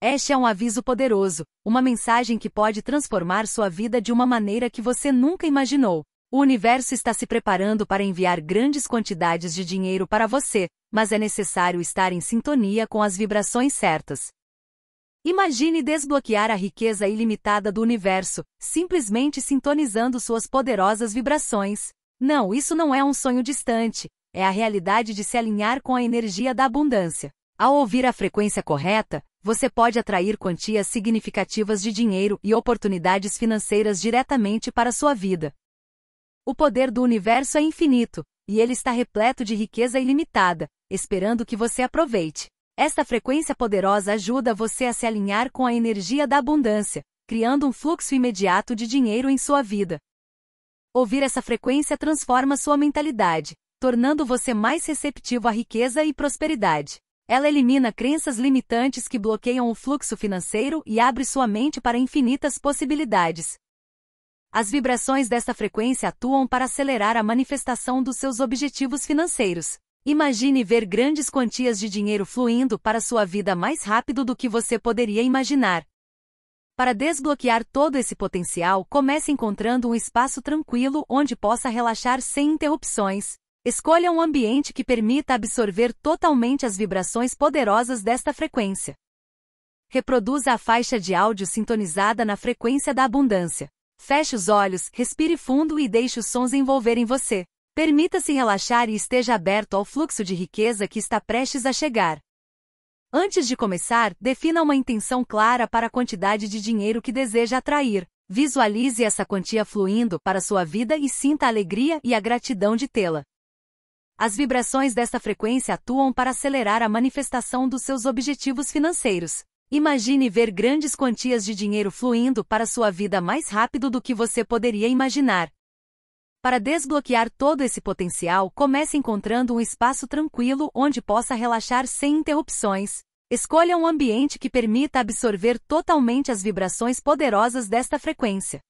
Este é um aviso poderoso, uma mensagem que pode transformar sua vida de uma maneira que você nunca imaginou. O universo está se preparando para enviar grandes quantidades de dinheiro para você, mas é necessário estar em sintonia com as vibrações certas. Imagine desbloquear a riqueza ilimitada do universo, simplesmente sintonizando suas poderosas vibrações. Não, isso não é um sonho distante, é a realidade de se alinhar com a energia da abundância. Ao ouvir a frequência correta, você pode atrair quantias significativas de dinheiro e oportunidades financeiras diretamente para sua vida. O poder do universo é infinito, e ele está repleto de riqueza ilimitada, esperando que você aproveite. Esta frequência poderosa ajuda você a se alinhar com a energia da abundância, criando um fluxo imediato de dinheiro em sua vida. Ouvir essa frequência transforma sua mentalidade, tornando você mais receptivo à riqueza e prosperidade. Ela elimina crenças limitantes que bloqueiam o fluxo financeiro e abre sua mente para infinitas possibilidades. As vibrações desta frequência atuam para acelerar a manifestação dos seus objetivos financeiros. Imagine ver grandes quantias de dinheiro fluindo para sua vida mais rápido do que você poderia imaginar. Para desbloquear todo esse potencial, comece encontrando um espaço tranquilo onde possa relaxar sem interrupções, Escolha um ambiente que permita absorver totalmente as vibrações poderosas desta frequência. Reproduza a faixa de áudio sintonizada na frequência da abundância. Feche os olhos, respire fundo e deixe os sons envolverem você. Permita-se relaxar e esteja aberto ao fluxo de riqueza que está prestes a chegar. Antes de começar, defina uma intenção clara para a quantidade de dinheiro que deseja atrair. Visualize essa quantia fluindo para sua vida e sinta a alegria e a gratidão de tê-la. As vibrações desta frequência atuam para acelerar a manifestação dos seus objetivos financeiros. Imagine ver grandes quantias de dinheiro fluindo para sua vida mais rápido do que você poderia imaginar. Para desbloquear todo esse potencial, comece encontrando um espaço tranquilo onde possa relaxar sem interrupções. Escolha um ambiente que permita absorver totalmente as vibrações poderosas desta frequência.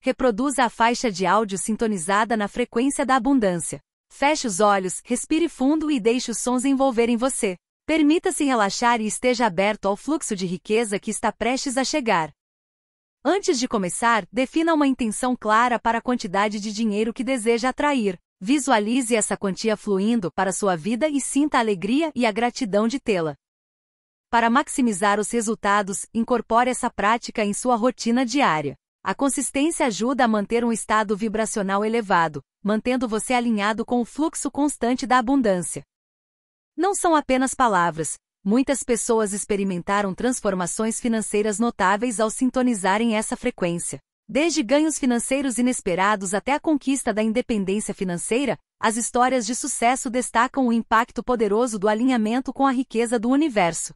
Reproduza a faixa de áudio sintonizada na frequência da abundância. Feche os olhos, respire fundo e deixe os sons envolverem você. Permita-se relaxar e esteja aberto ao fluxo de riqueza que está prestes a chegar. Antes de começar, defina uma intenção clara para a quantidade de dinheiro que deseja atrair. Visualize essa quantia fluindo para sua vida e sinta a alegria e a gratidão de tê-la. Para maximizar os resultados, incorpore essa prática em sua rotina diária. A consistência ajuda a manter um estado vibracional elevado, mantendo você alinhado com o fluxo constante da abundância. Não são apenas palavras, muitas pessoas experimentaram transformações financeiras notáveis ao sintonizarem essa frequência. Desde ganhos financeiros inesperados até a conquista da independência financeira, as histórias de sucesso destacam o impacto poderoso do alinhamento com a riqueza do universo.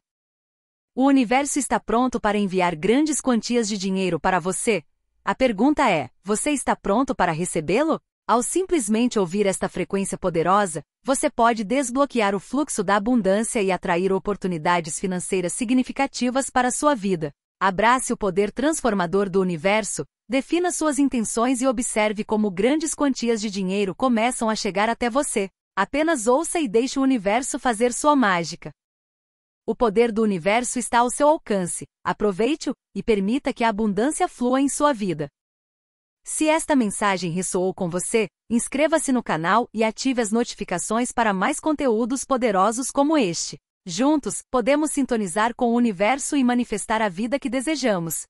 O universo está pronto para enviar grandes quantias de dinheiro para você? A pergunta é: você está pronto para recebê-lo? Ao simplesmente ouvir esta frequência poderosa, você pode desbloquear o fluxo da abundância e atrair oportunidades financeiras significativas para sua vida. Abrace o poder transformador do universo, defina suas intenções e observe como grandes quantias de dinheiro começam a chegar até você. Apenas ouça e deixe o universo fazer sua mágica. O poder do universo está ao seu alcance, aproveite-o e permita que a abundância flua em sua vida. Se esta mensagem ressoou com você, inscreva-se no canal e ative as notificações para mais conteúdos poderosos como este. Juntos, podemos sintonizar com o universo e manifestar a vida que desejamos.